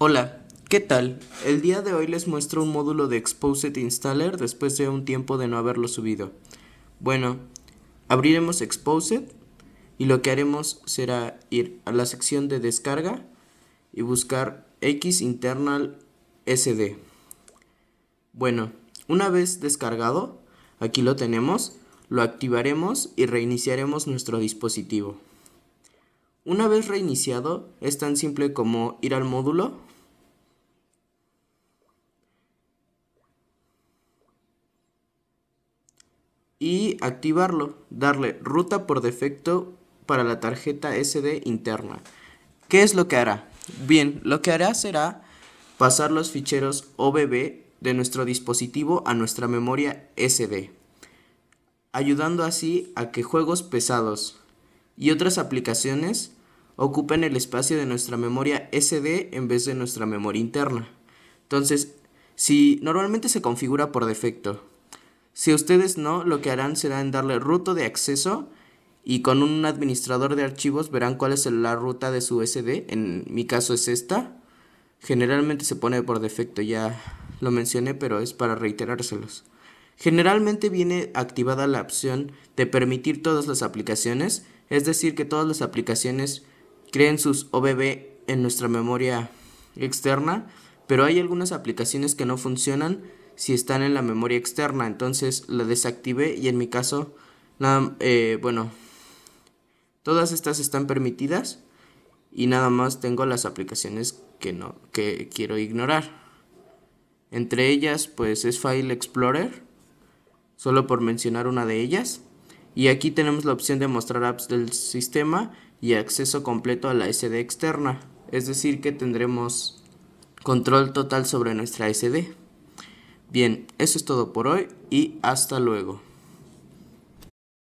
Hola, ¿qué tal? El día de hoy les muestro un módulo de Exposed Installer después de un tiempo de no haberlo subido. Bueno, abriremos Exposed y lo que haremos será ir a la sección de descarga y buscar X Internal SD. Bueno, una vez descargado, aquí lo tenemos, lo activaremos y reiniciaremos nuestro dispositivo. Una vez reiniciado, es tan simple como ir al módulo y activarlo, darle ruta por defecto para la tarjeta SD interna. ¿Qué es lo que hará? Bien, lo que hará será pasar los ficheros OBB de nuestro dispositivo a nuestra memoria SD, ayudando así a que juegos pesados y otras aplicaciones ocupen el espacio de nuestra memoria SD en vez de nuestra memoria interna. Entonces, si normalmente se configura por defecto, si ustedes no, lo que harán será en darle ruto de acceso y con un administrador de archivos verán cuál es la ruta de su SD. En mi caso es esta. Generalmente se pone por defecto, ya lo mencioné, pero es para reiterárselos. Generalmente viene activada la opción de permitir todas las aplicaciones, es decir, que todas las aplicaciones creen sus OBB en nuestra memoria externa, pero hay algunas aplicaciones que no funcionan si están en la memoria externa. Entonces la desactivé y en mi caso, nada, eh, bueno, todas estas están permitidas y nada más tengo las aplicaciones que no que quiero ignorar. Entre ellas, pues es File Explorer, solo por mencionar una de ellas. Y aquí tenemos la opción de mostrar apps del sistema y acceso completo a la SD externa. Es decir, que tendremos control total sobre nuestra SD. Bien, eso es todo por hoy y hasta luego.